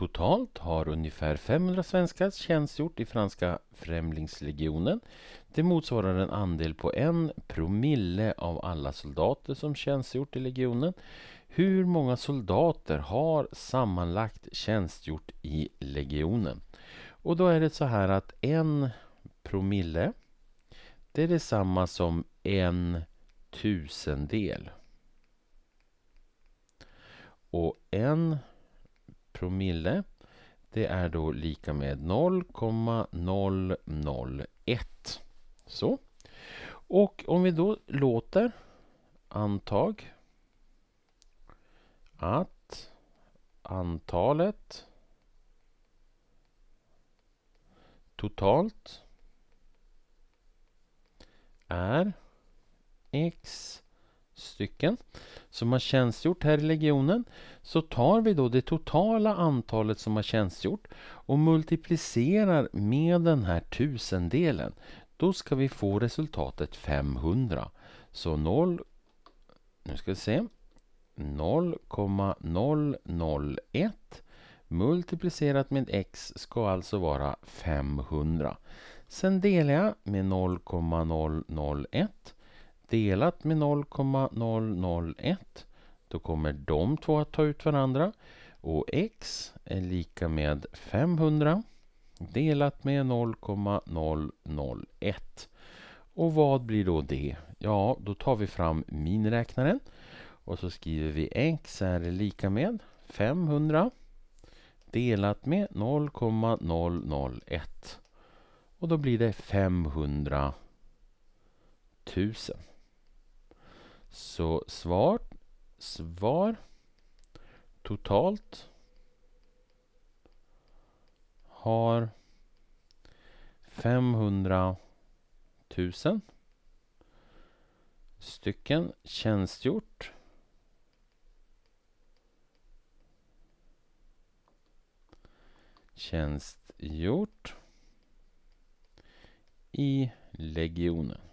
Totalt har ungefär 500 svenskar tjänstgjort i franska Främlingslegionen. Det motsvarar en andel på en promille av alla soldater som tjänstgjort i legionen. Hur många soldater har sammanlagt tjänstgjort i legionen? Och då är det så här att en promille det är detsamma som en tusendel. Och en promille. Det är då lika med 0,001. Så. Och om vi då låter antag att antalet totalt är x stycken som har tjänstgjort här i legionen så tar vi då det totala antalet som har tjänstgjort och multiplicerar med den här tusendelen. Då ska vi få resultatet 500. Så 0, nu ska vi se, 0,001 multiplicerat med x ska alltså vara 500. Sen delar jag med 0,001 delat med 0,001 då kommer de två att ta ut varandra. Och x är lika med 500 delat med 0,001. Och vad blir då det? Ja, då tar vi fram miniräknaren och så skriver vi x är lika med 500 delat med 0,001. Och då blir det 500 000. Så svar, svar totalt har 500 000 stycken tjänstgjort tjänstgjort i legionen.